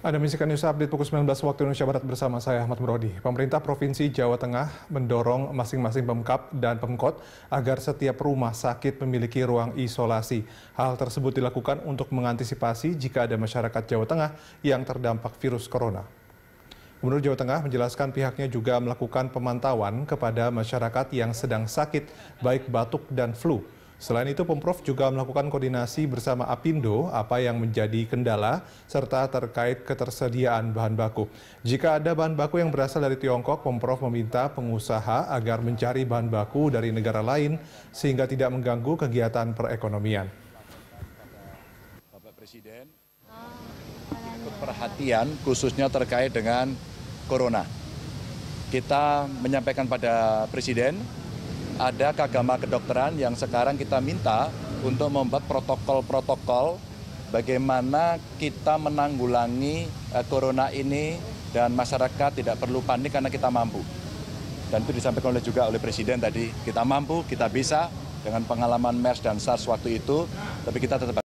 Anda menyaksikan news update pukul 19 waktu Indonesia Barat bersama saya Ahmad Murodi. Pemerintah Provinsi Jawa Tengah mendorong masing-masing Pemkap dan Pemkot agar setiap rumah sakit memiliki ruang isolasi. Hal tersebut dilakukan untuk mengantisipasi jika ada masyarakat Jawa Tengah yang terdampak virus corona. Gubernur Jawa Tengah menjelaskan pihaknya juga melakukan pemantauan kepada masyarakat yang sedang sakit baik batuk dan flu. Selain itu, Pemprov juga melakukan koordinasi bersama APindo apa yang menjadi kendala serta terkait ketersediaan bahan baku. Jika ada bahan baku yang berasal dari Tiongkok, Pemprov meminta pengusaha agar mencari bahan baku dari negara lain sehingga tidak mengganggu kegiatan perekonomian. Bapak Presiden, perhatian khususnya terkait dengan Corona. Kita menyampaikan pada Presiden ada Kagama Kedokteran yang sekarang kita minta untuk membuat protokol-protokol bagaimana kita menanggulangi uh, corona ini dan masyarakat tidak perlu panik karena kita mampu. Dan itu disampaikan oleh juga oleh Presiden tadi, kita mampu, kita bisa dengan pengalaman MERS dan SARS waktu itu, tapi kita tetap